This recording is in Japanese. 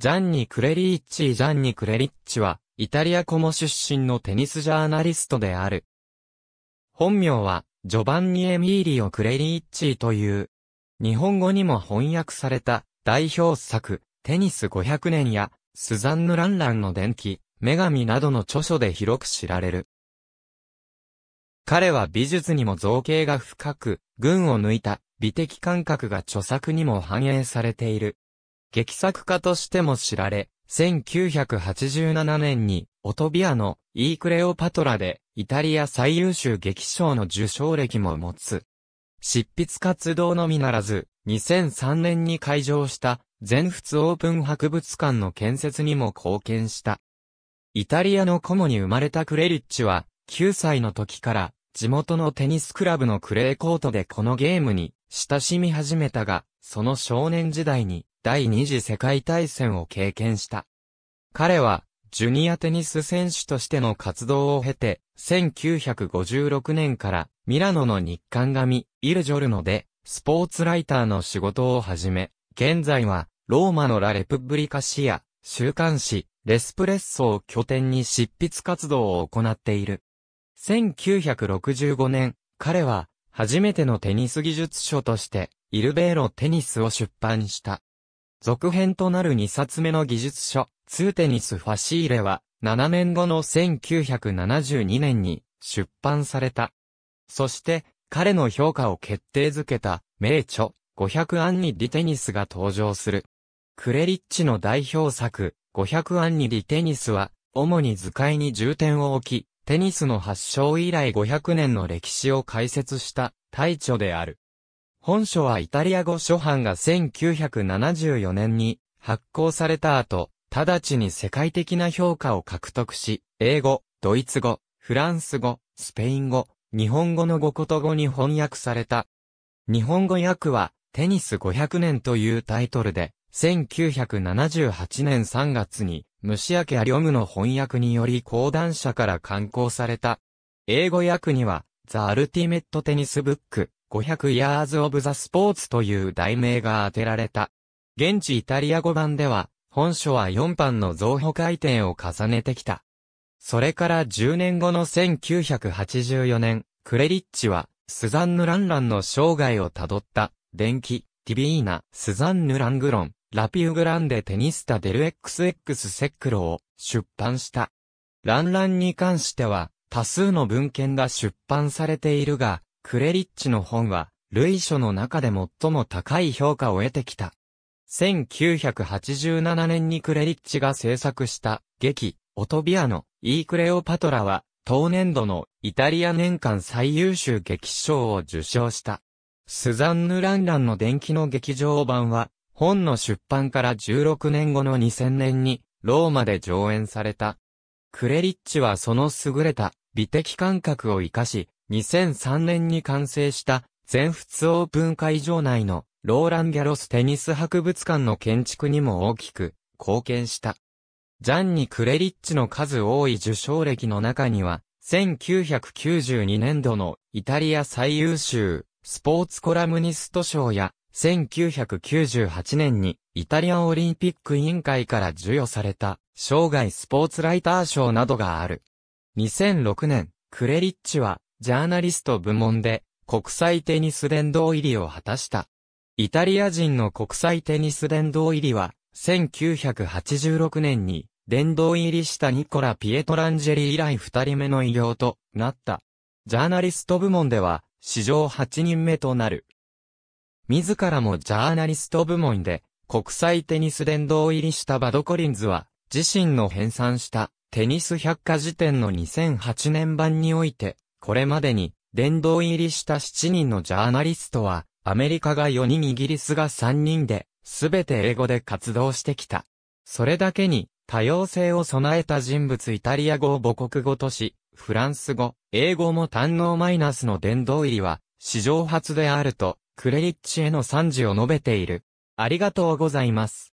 ジャンニ・クレリッチージャンニ・クレリッチは、イタリアコモ出身のテニスジャーナリストである。本名は、ジョバンニ・エミーリオ・クレリッチーという、日本語にも翻訳された代表作、テニス500年や、スザンヌ・ランランの伝記、女神などの著書で広く知られる。彼は美術にも造形が深く、群を抜いた美的感覚が著作にも反映されている。劇作家としても知られ、1987年に、オトビアのイークレオパトラで、イタリア最優秀劇賞の受賞歴も持つ。執筆活動のみならず、2003年に開場した全仏オープン博物館の建設にも貢献した。イタリアのコモに生まれたクレリッチは、9歳の時から、地元のテニスクラブのクレーコートでこのゲームに親しみ始めたが、その少年時代に第二次世界大戦を経験した。彼は、ジュニアテニス選手としての活動を経て、1956年からミラノの日刊紙、イルジョルノで、スポーツライターの仕事を始め、現在は、ローマのラ・レプブリカシア、週刊誌、レスプレッソを拠点に執筆活動を行っている。1965年、彼は、初めてのテニス技術書として、イルベーロテニスを出版した。続編となる2冊目の技術書、ツーテニスファシーレは、7年後の1972年に出版された。そして、彼の評価を決定づけた、名著、500アンニ・ディテニスが登場する。クレリッチの代表作、500アンニ・ディテニスは、主に図解に重点を置き、テニスの発祥以来500年の歴史を解説した大著である。本書はイタリア語初版が1974年に発行された後、直ちに世界的な評価を獲得し、英語、ドイツ語、フランス語、スペイン語、日本語の五言語に翻訳された。日本語訳は、テニス500年というタイトルで、1978年3月に虫明やョムの翻訳により講談社から刊行された。英語訳には、The Ultimate Tennis Book 500 Years of the Sports という題名が当てられた。現地イタリア語版では、本書は4版の増補回転を重ねてきた。それから10年後の1984年、クレリッチは、スザンヌ・ランランの生涯をたどった、電気、ティビーナ、スザンヌ・ラングロン、ラピューグランデテニスタデル XX セックロを出版した。ランランに関しては、多数の文献が出版されているが、クレリッチの本は、類書の中で最も高い評価を得てきた。1987年にクレリッチが制作した劇、オトビアのイークレオパトラは、当年度のイタリア年間最優秀劇賞を受賞した。スザンヌ・ランランの電気の劇場版は、本の出版から16年後の2000年に、ローマで上演された。クレリッチはその優れた美的感覚を活かし、2003年に完成した全仏オープン会場内のローラン・ギャロステニス博物館の建築にも大きく貢献した。ジャンニ・クレリッチの数多い受賞歴の中には、1992年度のイタリア最優秀スポーツコラムニスト賞や1998年にイタリアオリンピック委員会から授与された生涯スポーツライター賞などがある。2006年、クレリッチはジャーナリスト部門で国際テニス殿堂入りを果たした。イタリア人の国際テニス殿堂入りは1986年に殿堂入りしたニコラ・ピエトランジェリ以来二人目の偉業となった。ジャーナリスト部門では史上8人目となる自らもジャーナリスト部門で、国際テニス殿堂入りしたバドコリンズは、自身の編纂したテニス百科事典の2008年版において、これまでに殿堂入りした7人のジャーナリストは、アメリカが4人イギリスが3人で、全て英語で活動してきた。それだけに、多様性を備えた人物イタリア語を母国語とし、フランス語、英語も堪能マイナスの殿堂入りは、史上初であると、クレリッチへの賛辞を述べている。ありがとうございます。